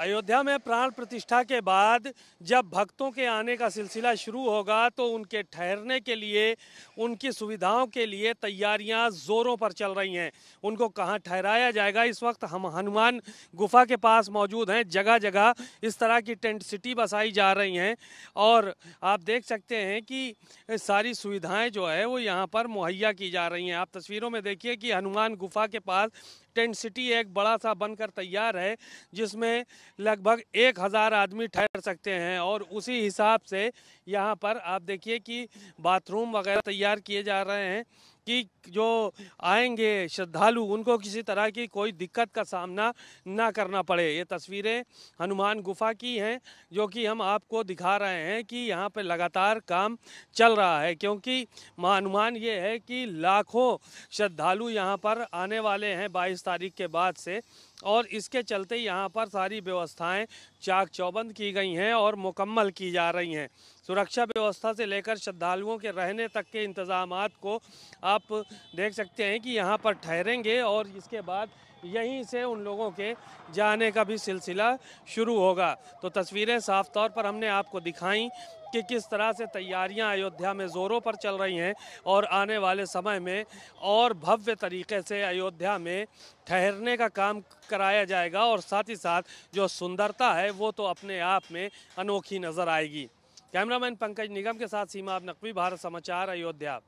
अयोध्या में प्राण प्रतिष्ठा के बाद जब भक्तों के आने का सिलसिला शुरू होगा तो उनके ठहरने के लिए उनकी सुविधाओं के लिए तैयारियां ज़ोरों पर चल रही हैं उनको कहाँ ठहराया जाएगा इस वक्त हम हनुमान गुफा के पास मौजूद हैं जगह जगह इस तरह की टेंट सिटी बसाई जा रही हैं और आप देख सकते हैं कि सारी सुविधाएँ जो है वो यहाँ पर मुहैया की जा रही हैं आप तस्वीरों में देखिए कि हनुमान गुफा के पास टेंट सिटी एक बड़ा सा बनकर तैयार है जिसमें लगभग एक हज़ार आदमी ठहर सकते हैं और उसी हिसाब से यहाँ पर आप देखिए कि बाथरूम वगैरह तैयार किए जा रहे हैं कि जो आएंगे श्रद्धालु उनको किसी तरह की कोई दिक्कत का सामना ना करना पड़े ये तस्वीरें हनुमान गुफा की हैं जो कि हम आपको दिखा रहे हैं कि यहाँ पर लगातार काम चल रहा है क्योंकि अनुमान ये है कि लाखों श्रद्धालु यहाँ पर आने वाले हैं 22 तारीख के बाद से और इसके चलते यहाँ पर सारी व्यवस्थाएं चाक चौबंद की गई हैं और मुकम्मल की जा रही हैं सुरक्षा व्यवस्था से लेकर श्रद्धालुओं के रहने तक के इंतज़ाम को आप देख सकते हैं कि यहाँ पर ठहरेंगे और इसके बाद यहीं से उन लोगों के जाने का भी सिलसिला शुरू होगा तो तस्वीरें साफ तौर पर हमने आपको दिखाई कि किस तरह से तैयारियां अयोध्या में ज़ोरों पर चल रही हैं और आने वाले समय में और भव्य तरीके से अयोध्या में ठहरने का काम कराया जाएगा और साथ ही साथ जो सुंदरता है वो तो अपने आप में अनोखी नज़र आएगी कैमरामैन पंकज निगम के साथ सीमा अब नकवी भारत समाचार अयोध्या